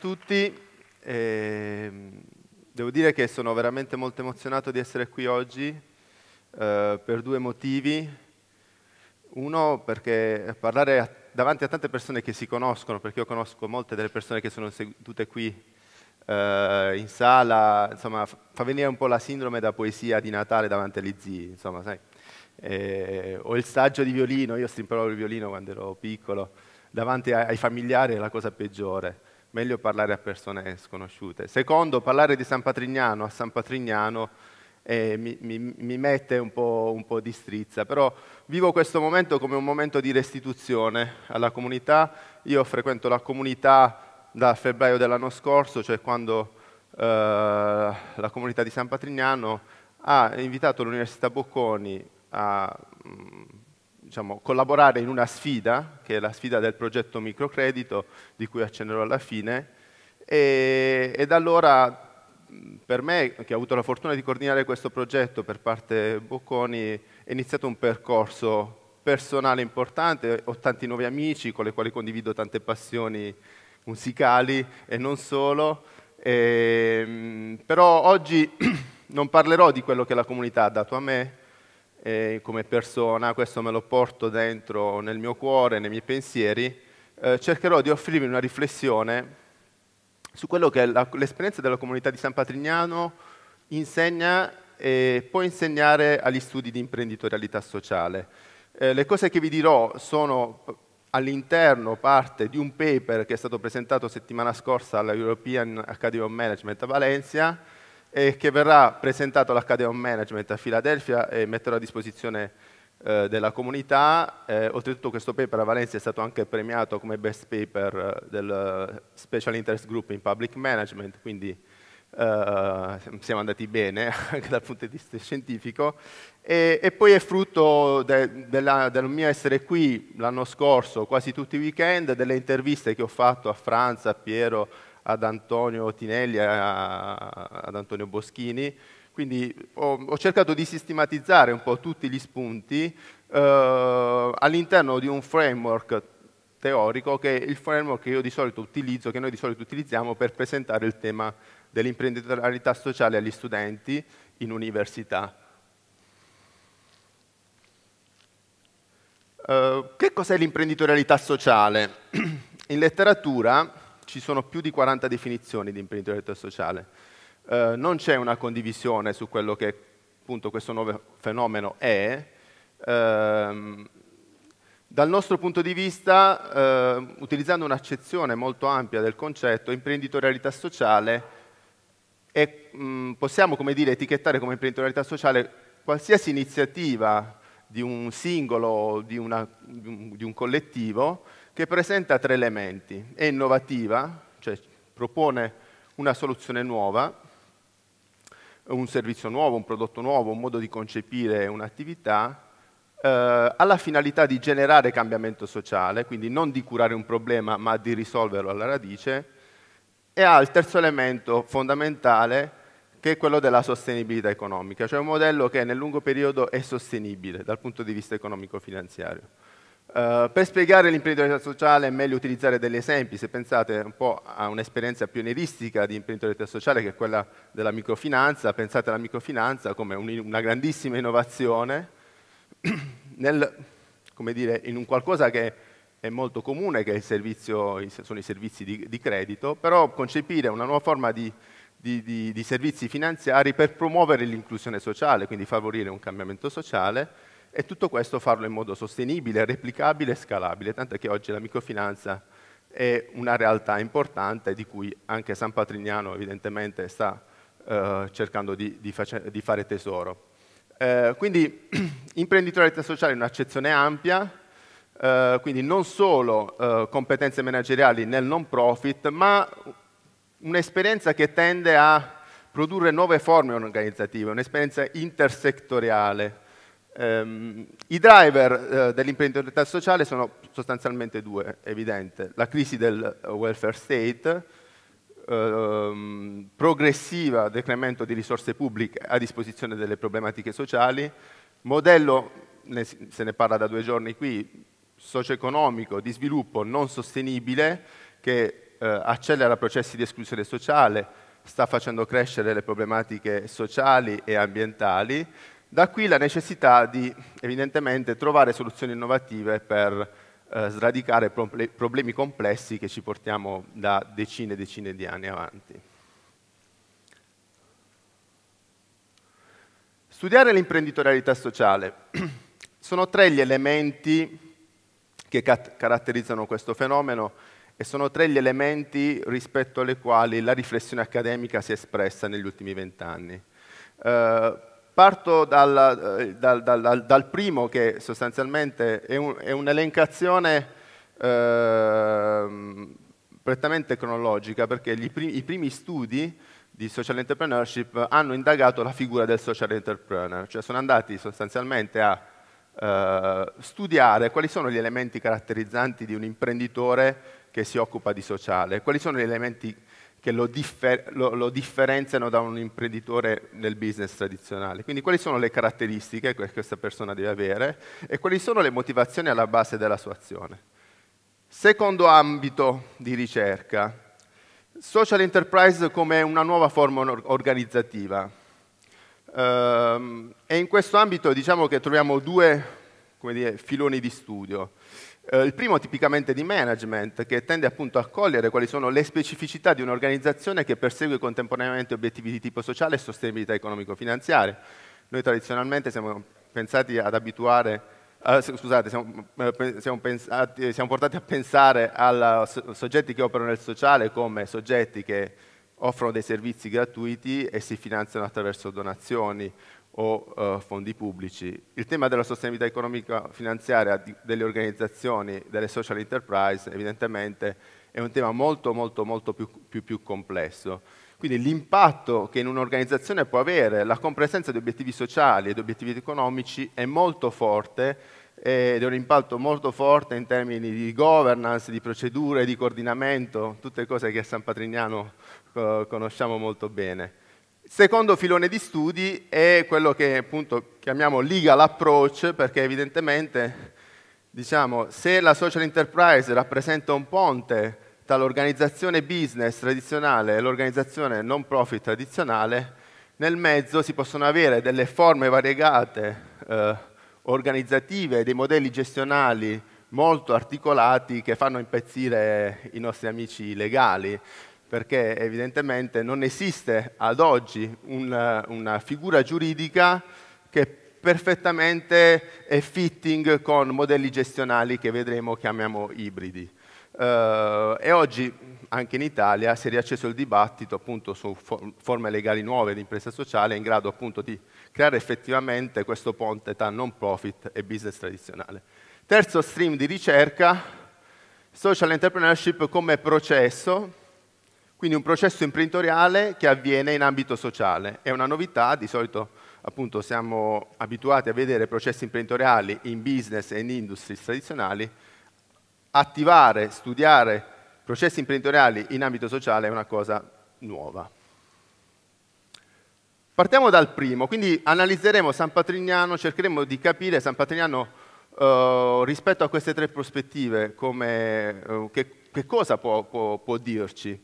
tutti. Eh, devo dire che sono veramente molto emozionato di essere qui oggi eh, per due motivi. Uno perché parlare a, davanti a tante persone che si conoscono, perché io conosco molte delle persone che sono sedute qui eh, in sala, insomma, fa venire un po' la sindrome da poesia di Natale davanti agli zii, insomma, sai. Eh, o il saggio di violino, io strimperò il violino quando ero piccolo, davanti ai, ai familiari è la cosa peggiore meglio parlare a persone sconosciute. Secondo, parlare di San Patrignano a San Patrignano eh, mi, mi, mi, mette un po', un po' di strizza, però vivo questo momento come un momento di restituzione alla comunità. Io frequento la comunità da febbraio dell'anno scorso, cioè quando eh, la comunità di San Patrignano ha invitato l'Università Bocconi a mh, mm, diciamo, collaborare in una sfida, che è la sfida del progetto microcredito, di cui accennerò alla fine, e, da allora per me, che ho avuto la fortuna di coordinare questo progetto per parte Bocconi, è iniziato un percorso personale importante, ho tanti nuovi amici con i quali condivido tante passioni musicali e non solo, e, ehm, però oggi non parlerò di quello che la comunità ha dato a me, eh, come persona, questo me lo porto dentro nel mio cuore, nei miei pensieri, eh, cercherò di offrirvi una riflessione su quello che l'esperienza della comunità di San Patrignano insegna e può insegnare agli studi di imprenditorialità sociale. Eh, le cose che vi dirò sono all'interno parte di un paper che è stato presentato settimana scorsa alla European Academy of Management a Valencia, e che verrà presentato all'Accademia of Management a Filadelfia e metterò a disposizione eh, della comunità. Eh, oltretutto questo paper a Valencia è stato anche premiato come best paper eh, del eh, Special Interest Group in Public Management, quindi Uh, siamo andati bene anche dal punto di vista scientifico e, e poi è frutto de, della, del mio essere qui l'anno scorso quasi tutti i weekend delle interviste che ho fatto a Franza, a Piero, ad Antonio Tinelli, a, ad Antonio Boschini. Quindi ho, ho, cercato di sistematizzare un po' tutti gli spunti eh, all'interno di un framework teorico che è il framework che io di solito utilizzo, che noi di solito utilizziamo per presentare il tema dell'imprenditorialità sociale agli studenti in università. Uh, che cos'è l'imprenditorialità sociale? in letteratura ci sono più di 40 definizioni di imprenditorialità sociale. Eh, non c'è una condivisione su quello che appunto, questo nuovo fenomeno è. Eh, dal nostro punto di vista, eh, utilizzando un'accezione molto ampia del concetto, imprenditorialità sociale è, mh, mm, possiamo come dire, etichettare come imprenditorialità sociale qualsiasi iniziativa di un singolo, di, di un collettivo, che presenta tre elementi. È innovativa, cioè propone una soluzione nuova, un servizio nuovo, un prodotto nuovo, un modo di concepire un'attività, eh, la finalità di generare cambiamento sociale, quindi non di curare un problema ma di risolverlo alla radice, e ha il terzo elemento fondamentale che è quello della sostenibilità economica, cioè un modello che nel lungo periodo è sostenibile dal punto di vista economico-finanziario. Eh, per spiegare l'imprenditorialità sociale è meglio utilizzare degli esempi, se pensate un po' a un'esperienza pionieristica di imprenditorialità sociale che è quella della microfinanza, pensate alla microfinanza come un, una grandissima innovazione nel, dire, in un qualcosa che è molto comune, che servizio, sono i servizi di, di, credito, però concepire una nuova forma di, di, di servizi finanziari per promuovere l'inclusione sociale, quindi favorire un cambiamento sociale, e tutto questo farlo in modo sostenibile, replicabile e scalabile, tanto che oggi la microfinanza è una realtà importante di cui anche San Patrignano evidentemente sta eh, cercando di, di, di, fare tesoro. Eh, quindi imprenditorialità sociale è un'accezione ampia, eh, quindi non solo eh, competenze manageriali nel non profit, ma un'esperienza che tende a produrre nuove forme organizzative, un'esperienza intersectoriale, Um, I driver uh, dell'imprenditorialità sociale sono sostanzialmente due, evidente. La crisi del welfare state, uh, progressiva decremento di risorse pubbliche a disposizione delle problematiche sociali, modello, ne, se ne parla da due giorni qui, socio-economico di sviluppo non sostenibile che uh, accelera processi di esclusione sociale, sta facendo crescere le problematiche sociali e ambientali da qui la necessità di, evidentemente, trovare soluzioni innovative per eh, sradicare problemi complessi che ci portiamo da decine e decine di anni avanti. Studiare l'imprenditorialità sociale. Sono tre gli elementi che cat- caratterizzano questo fenomeno e sono tre gli elementi rispetto alle quali la riflessione accademica si è espressa negli ultimi vent'anni. Eh, Parto eh, dal, dal, dal, dal primo che sostanzialmente è, un, è un'elencazione eh, prettamente cronologica perché primi, i primi studi di social entrepreneurship hanno indagato la figura del social entrepreneur, cioè sono andati sostanzialmente a eh, studiare quali sono gli elementi caratterizzanti di un imprenditore che si occupa di sociale, quali sono gli elementi che lo, differ- lo, lo, differenziano da un imprenditore nel business tradizionale. Quindi quali sono le caratteristiche che questa persona deve avere e quali sono le motivazioni alla base della sua azione. Secondo ambito di ricerca, social enterprise come una nuova forma organizzativa. Ehm, e in questo ambito diciamo che troviamo due dire, filoni di studio. Eh, il primo tipicamente di management, che tende appunto a cogliere quali sono le specificità di un'organizzazione che persegue contemporaneamente obiettivi di tipo sociale e sostenibilità economico-finanziaria. Noi tradizionalmente siamo pensati ad abituare eh, scusate, siamo, eh, siamo, pensati, siamo, portati a pensare a soggetti che operano nel sociale come soggetti che offrono dei servizi gratuiti e si finanziano attraverso donazioni o eh, fondi pubblici. Il tema della sostenibilità economica finanziaria di, delle organizzazioni, delle social enterprise, evidentemente è un tema molto, molto, molto più, più, più complesso. Quindi l'impatto che in un'organizzazione può avere la compresenza di obiettivi sociali e di obiettivi economici è molto forte ed è un impatto molto forte in termini di governance, di procedure, di coordinamento, tutte cose che a San Patrignano eh, conosciamo molto bene secondo filone di studi è quello che appunto chiamiamo legal approach, perché evidentemente diciamo, se la social enterprise rappresenta un ponte tra l'organizzazione business tradizionale e l'organizzazione non profit tradizionale, nel mezzo si possono avere delle forme variegate eh, organizzative, dei modelli gestionali molto articolati che fanno impazzire i nostri amici legali perché evidentemente non esiste ad oggi una, una figura giuridica che perfettamente è fitting con modelli gestionali che vedremo chiamiamo ibridi. Uh, e oggi anche in Italia si è riacceso il dibattito appunto, su for forme legali nuove di impresa sociale in grado appunto, di creare effettivamente questo ponte tra non profit e business tradizionale. Terzo stream di ricerca, social entrepreneurship come processo quindi un processo imprenditoriale che avviene in ambito sociale. È una novità, di solito appunto siamo abituati a vedere processi imprenditoriali in business e in industries tradizionali. Attivare, studiare processi imprenditoriali in ambito sociale è una cosa nuova. Partiamo dal primo, quindi analizzeremo San Patrignano, cercheremo di capire San Patrignano Uh, rispetto a queste tre prospettive, come, uh, che, che, cosa può, può, può dirci?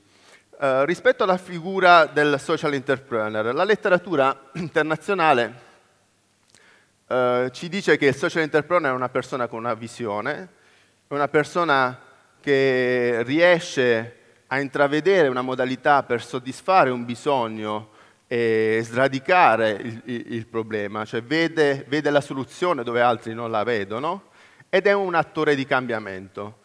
Eh, rispetto alla figura del social entrepreneur, la letteratura internazionale eh, ci dice che il social entrepreneur è una persona con una visione, è una persona che riesce a intravedere una modalità per soddisfare un bisogno e sradicare il, il, il problema, cioè vede, vede la soluzione dove altri non la vedono ed è un attore di cambiamento.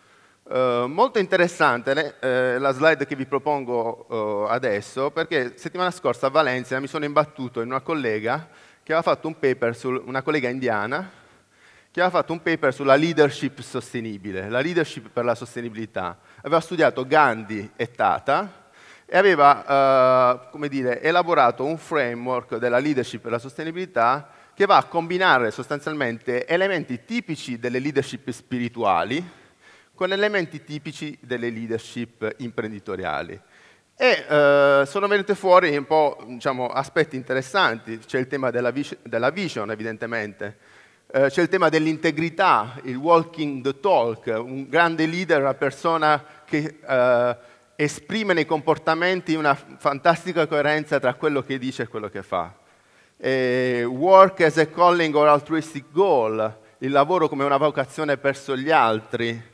Eh, molto interessante eh, la slide che vi propongo uh, adesso, perché settimana scorsa a Valencia mi sono imbattuto in una collega che aveva fatto un paper, sul, una collega indiana, che aveva fatto un paper sulla leadership sostenibile, la leadership per la sostenibilità. Aveva studiato Gandhi e Tata e aveva, uh, dire, elaborato un framework della leadership per la sostenibilità che va a combinare sostanzialmente elementi tipici delle leadership spirituali, con elementi tipici delle leadership imprenditoriali. E eh, sono venute fuori un po' diciamo, aspetti interessanti, c'è il tema della, vis della vision evidentemente, eh, c'è il tema dell'integrità, il walking the talk, un grande leader, una persona che eh, esprime nei comportamenti una fantastica coerenza tra quello che dice e quello che fa. E work as a calling or altruistic goal, il lavoro come una vocazione verso gli altri,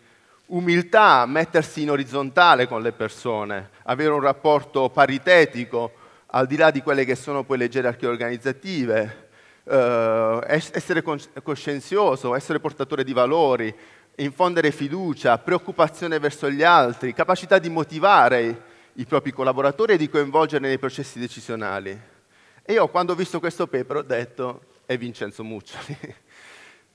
Umiltà, mettersi in orizzontale con le persone, avere un rapporto paritetico, al di là di quelle che sono poi le gerarchie organizzative, eh, essere coscienzioso, essere portatore di valori, infondere fiducia, preoccupazione verso gli altri, capacità di motivare i, propri collaboratori e di coinvolgerli nei processi decisionali. E io quando ho visto questo paper ho detto è Vincenzo Muccioli.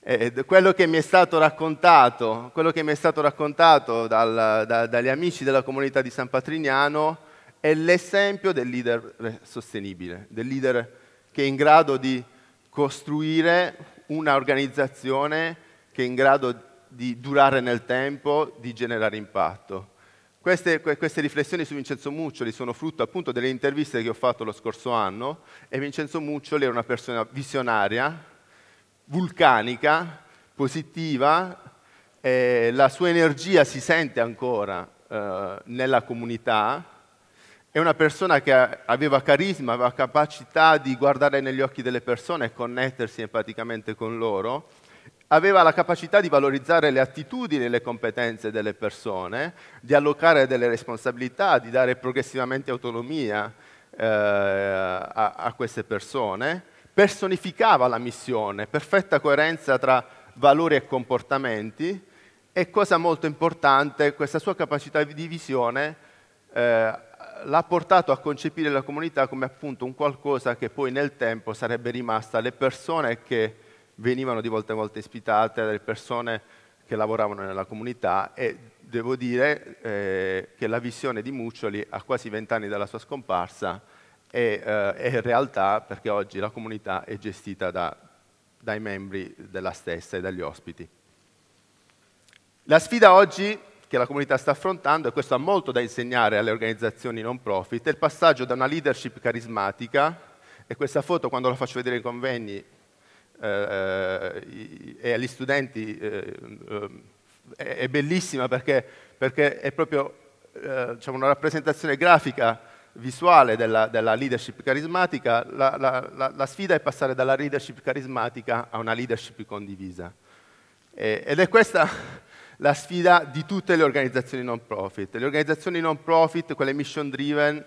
Eh, eh, quello, che mi è stato raccontato, quello che mi è stato raccontato dal, da, dagli amici della comunità di San Patrignano è l'esempio del leader eh, sostenibile, del leader che è in grado di costruire un'organizzazione che è in grado di durare nel tempo, di generare impatto. Queste, queste, riflessioni su Vincenzo Muccioli sono frutto appunto delle interviste che ho fatto lo scorso anno e Vincenzo Muccioli era una persona visionaria, vulcanica, positiva, eh, la sua energia si sente ancora eh, nella comunità, è una persona che aveva carisma, aveva capacità di guardare negli occhi delle persone e connettersi empaticamente con loro, aveva la capacità di valorizzare le attitudini e le competenze delle persone, di allocare delle responsabilità, di dare progressivamente autonomia eh, a, a queste persone personificava la missione, perfetta coerenza tra valori e comportamenti e cosa molto importante, questa sua capacità di visione eh, l'ha portato a concepire la comunità come appunto un qualcosa che poi nel tempo sarebbe rimasta alle persone che venivano di volta in volta ispitate, alle persone che lavoravano nella comunità e devo dire eh, che la visione di Muccioli a quasi vent'anni dalla sua scomparsa e eh, in realtà perché oggi la comunità è gestita da, dai membri della stessa e dagli ospiti. La sfida oggi che la comunità sta affrontando, e questo ha molto da insegnare alle organizzazioni non profit, è il passaggio da una leadership carismatica, e questa foto quando la faccio vedere ai convegni eh, eh e agli studenti eh, eh, è bellissima perché, perché è proprio eh, diciamo, una rappresentazione grafica visuale della, della leadership carismatica, la, la, la, sfida è passare dalla leadership carismatica a una leadership condivisa. E, ed è questa la sfida di tutte le organizzazioni non profit. Le organizzazioni non profit, quelle mission driven,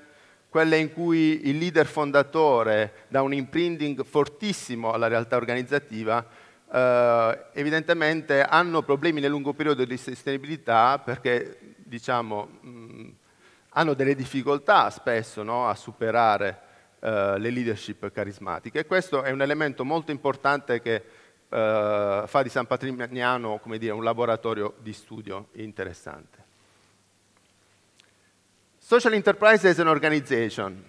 quelle in cui il leader fondatore dà un imprinting fortissimo alla realtà organizzativa, eh, evidentemente hanno problemi nel lungo periodo di sostenibilità perché diciamo, hanno delle difficoltà spesso no, a superare eh, le leadership carismatiche e questo è un elemento molto importante che eh, fa di San Patrignano dire, un laboratorio di studio interessante. Social Enterprise as an Organization.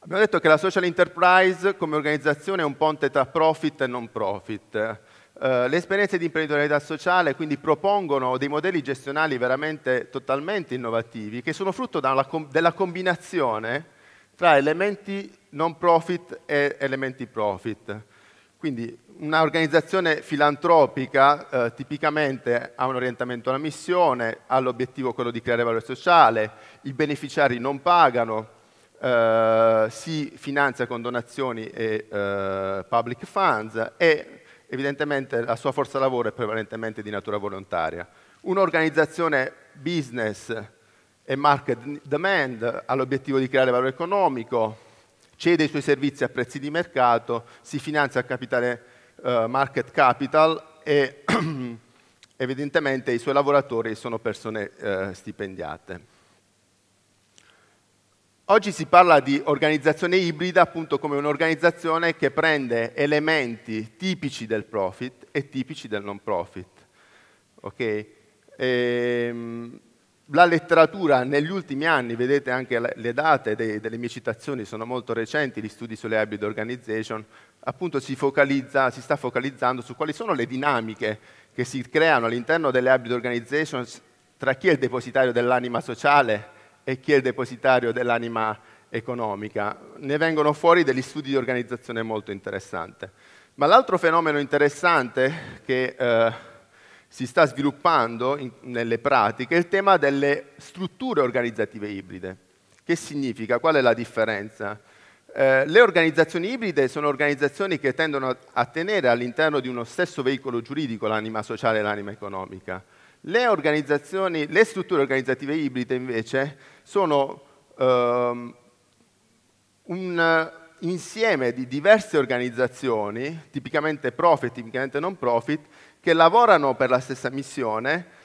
Abbiamo detto che la social enterprise come organizzazione è un ponte tra profit e non profit. Eh, le esperienze di imprenditorialità sociale quindi propongono dei modelli gestionali veramente totalmente innovativi che sono frutto della combinazione tra elementi non profit e elementi profit. Quindi un'organizzazione filantropica eh, tipicamente ha un orientamento alla missione, ha l'obiettivo quello di creare valore sociale, i beneficiari non pagano, eh, si finanzia con donazioni e eh, public funds e evidentemente la sua forza lavoro è prevalentemente di natura volontaria. Un'organizzazione business e market demand ha l'obiettivo di creare valore economico, cede i suoi servizi a prezzi di mercato, si finanzia a capitale uh, market capital e evidentemente i suoi lavoratori sono persone uh, stipendiate. Oggi si parla di organizzazione ibrida appunto come un'organizzazione che prende elementi tipici del profit e tipici del non profit. Okay? Ehm, la letteratura negli ultimi anni, vedete anche le date dei, delle mie citazioni sono molto recenti, gli studi sulle hybrid organization, appunto si, focalizza, si sta focalizzando su quali sono le dinamiche che si creano all'interno delle hybrid organizations tra chi è il depositario dell'anima sociale e chi è il depositario dell'anima economica. Ne vengono fuori degli studi di organizzazione molto interessanti. Ma l'altro fenomeno interessante che eh, si sta sviluppando in, nelle pratiche è il tema delle strutture organizzative ibride. Che significa? Qual è la differenza? Eh, le organizzazioni ibride sono organizzazioni che tendono a tenere all'interno di uno stesso veicolo giuridico l'anima sociale e l'anima economica le, le strutture organizzative ibride invece sono ehm, un insieme di diverse organizzazioni, tipicamente profit, tipicamente non profit, che lavorano per la stessa missione,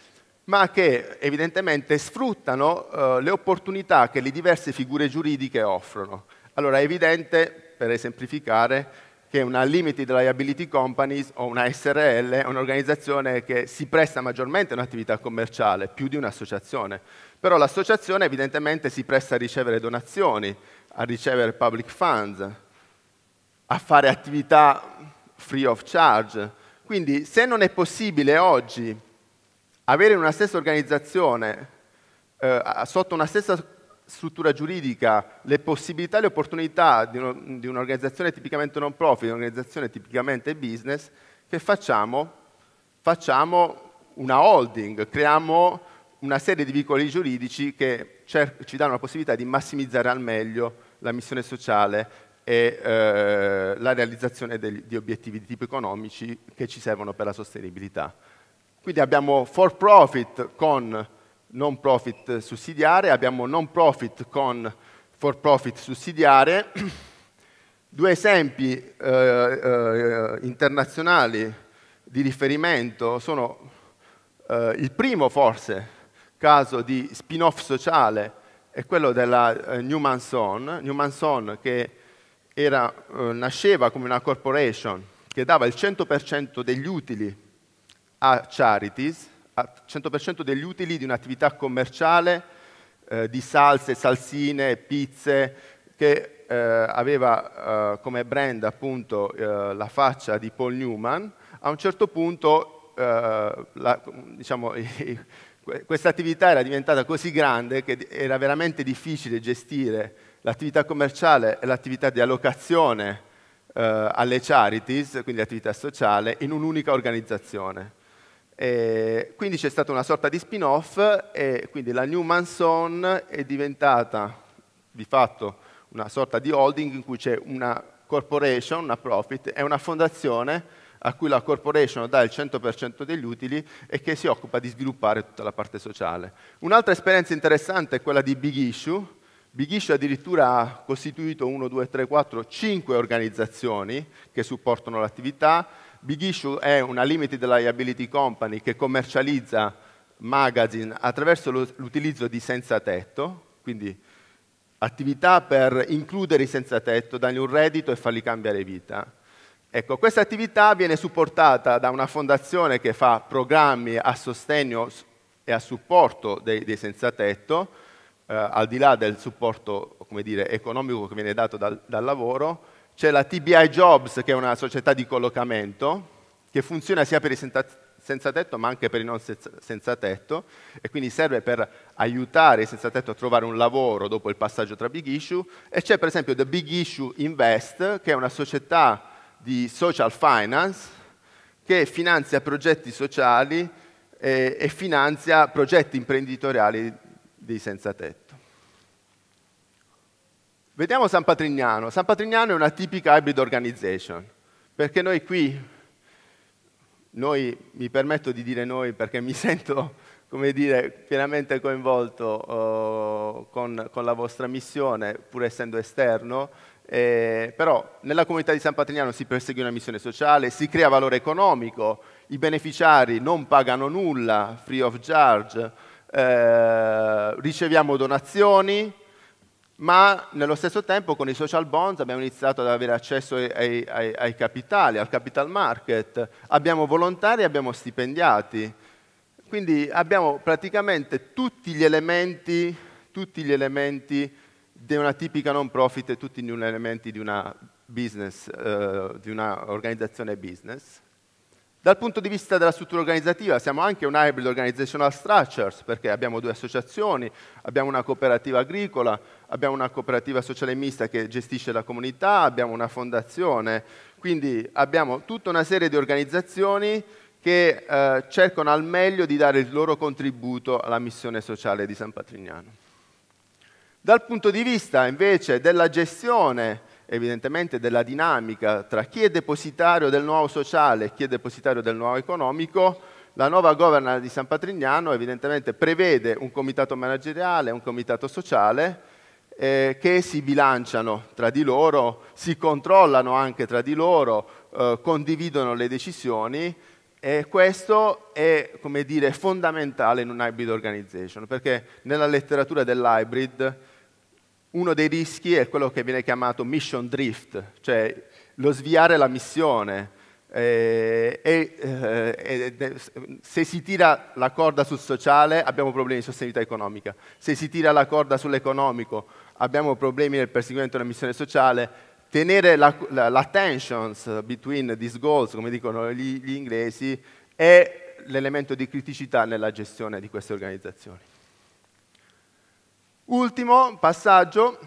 ma che evidentemente sfruttano eh, le opportunità che le diverse figure giuridiche offrono. Allora è evidente, per esemplificare, che una limited liability companies o una SRL è un'organizzazione che si presta maggiormente a un'attività commerciale, più di un'associazione. Però l'associazione evidentemente si presta a ricevere donazioni, a ricevere public funds, a fare attività free of charge. Quindi se non è possibile oggi avere una stessa organizzazione, eh, sotto una stessa struttura giuridica, le possibilità e le opportunità di, uno, di un'organizzazione tipicamente non profit, di un'organizzazione tipicamente business, che facciamo? Facciamo una holding, creiamo una serie di vicoli giuridici che cer- ci danno la possibilità di massimizzare al meglio la missione sociale e eh, la realizzazione degli, di obiettivi di tipo economici che ci servono per la sostenibilità. Quindi abbiamo for profit con non profit sussidiare, abbiamo non profit con for profit sussidiare. Due esempi eh, eh, internazionali di riferimento sono eh, il primo forse caso di spin-off sociale è quello della eh, Newman Son, Newman Son che era, eh, nasceva come una corporation che dava il 100% degli utili a charities, 100% degli utili di un'attività commerciale eh, di salse, salsine, pizze, che eh, aveva eh, come brand appunto eh, la faccia di Paul Newman, a un certo punto eh, diciamo, questa attività era diventata così grande che era veramente difficile gestire l'attività commerciale e l'attività di allocazione eh, alle charities, quindi l'attività sociale, in un'unica organizzazione. Eh, quindi c'è stata una sorta di spin-off e quindi la New Manson è diventata di fatto una sorta di holding in cui c'è una corporation, una profit è una fondazione a cui la corporation dà il 100% degli utili e che si occupa di sviluppare tutta la parte sociale. Un'altra esperienza interessante è quella di Big Issue. Big Issue addirittura ha costituito 1, 2, 3, 4, 5 organizzazioni che supportano l'attività, Big Issue è una limited liability company che commercializza magazine attraverso l'utilizzo di senza tetto, quindi attività per includere i senza tetto, dargli un reddito e farli cambiare vita. Ecco, questa attività viene supportata da una fondazione che fa programmi a sostegno e a supporto dei, dei senza tetto, eh, al di là del supporto dire, economico che viene dato dal, dal lavoro, c'è la TBI Jobs, che è una società di collocamento, che funziona sia per i senza tetto ma anche per i non senza tetto e quindi serve per aiutare i senza tetto a trovare un lavoro dopo il passaggio tra Big Issue e c'è per esempio The Big Issue Invest che è una società di social finance che finanzia progetti sociali e, e finanzia progetti imprenditoriali dei senza tetto. Vediamo San Patrignano. San Patrignano è una tipica hybrid organization, perché noi qui, noi, mi permetto di dire noi perché mi sento, come dire, pienamente coinvolto uh, con, con, la vostra missione, pur essendo esterno, eh, però nella comunità di San Patrignano si persegue una missione sociale, si crea valore economico, i beneficiari non pagano nulla, free of charge, eh, riceviamo donazioni, ma nello stesso tempo con i social bonds abbiamo iniziato ad avere accesso ai, ai, ai capitali, al capital market, abbiamo volontari e abbiamo stipendiati, quindi abbiamo praticamente tutti gli elementi, tutti gli elementi di una tipica non profit e tutti gli elementi di una business, eh, di un'organizzazione business. Dal punto di vista della struttura organizzativa siamo anche un hybrid organizational structures perché abbiamo due associazioni, abbiamo una cooperativa agricola, abbiamo una cooperativa sociale mista che gestisce la comunità, abbiamo una fondazione, quindi abbiamo tutta una serie di organizzazioni che eh, cercano al meglio di dare il loro contributo alla missione sociale di San Patrignano. Dal punto di vista invece della gestione evidentemente della dinamica tra chi è depositario del nuovo sociale e chi è depositario del nuovo economico, la nuova governance di San Patrignano evidentemente prevede un comitato manageriale, e un comitato sociale eh, che si bilanciano tra di loro, si controllano anche tra di loro, eh, condividono le decisioni e questo è dire, fondamentale in un hybrid organization perché nella letteratura dell'hybrid uno dei rischi è quello che viene chiamato mission drift, cioè lo sviare la missione. Eh, e, e, eh, e, se si tira la corda sul sociale abbiamo problemi di sostenibilità economica, se si tira la corda sull'economico abbiamo problemi nel perseguimento della missione sociale, tenere la, la, la tensions between these goals, come dicono gli, gli inglesi, è l'elemento di criticità nella gestione di queste organizzazioni. Ultimo passaggio,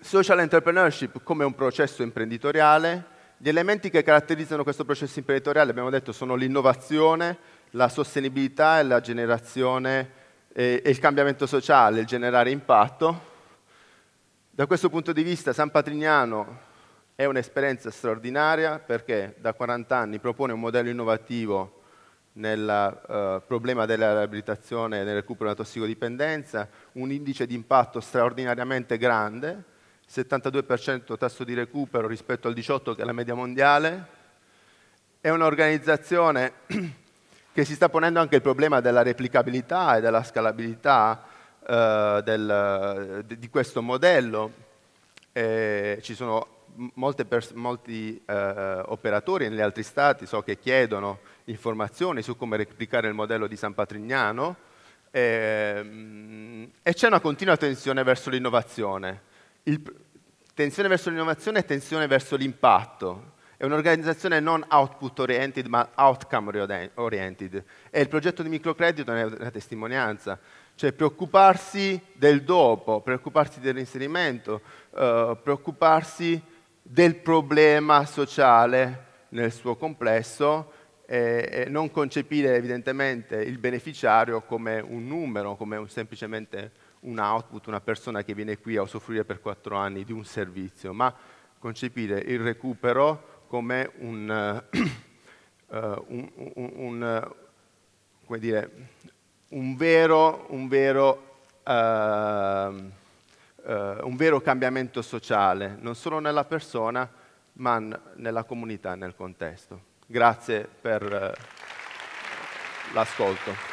social entrepreneurship come un processo imprenditoriale. Gli elementi che caratterizzano questo processo imprenditoriale, abbiamo detto, sono l'innovazione, la sostenibilità e la generazione e il cambiamento sociale, il generare impatto. Da questo punto di vista San Patrignano è un'esperienza straordinaria perché da 40 anni propone un modello innovativo nel uh, problema della riabilitazione e nel recupero della tossicodipendenza, un indice di impatto straordinariamente grande, 72% tasso di recupero rispetto al 18% che è la media mondiale, è un'organizzazione che si sta ponendo anche il problema della replicabilità e della scalabilità uh, del, di questo modello, e eh, ci sono pers- molti eh, eh, operatori negli altri stati so che chiedono informazioni su come replicare il modello di San Patrignano e, ehm, e c'è una continua tensione verso l'innovazione. Il, tensione verso l'innovazione e tensione verso l'impatto. È un'organizzazione non output oriented ma outcome oriented e il progetto di microcredito ne è una testimonianza cioè preoccuparsi del dopo, preoccuparsi dell'inserimento, eh, preoccuparsi del problema sociale nel suo complesso e, non concepire evidentemente il beneficiario come un numero, come un, semplicemente un output, una persona che viene qui a usufruire per quattro anni di un servizio, ma concepire il recupero come un, uh, un, un come dire, vero, vero uh, eh, un vero cambiamento sociale, non solo nella persona, ma nella comunità, nel contesto. Grazie per eh, l'ascolto.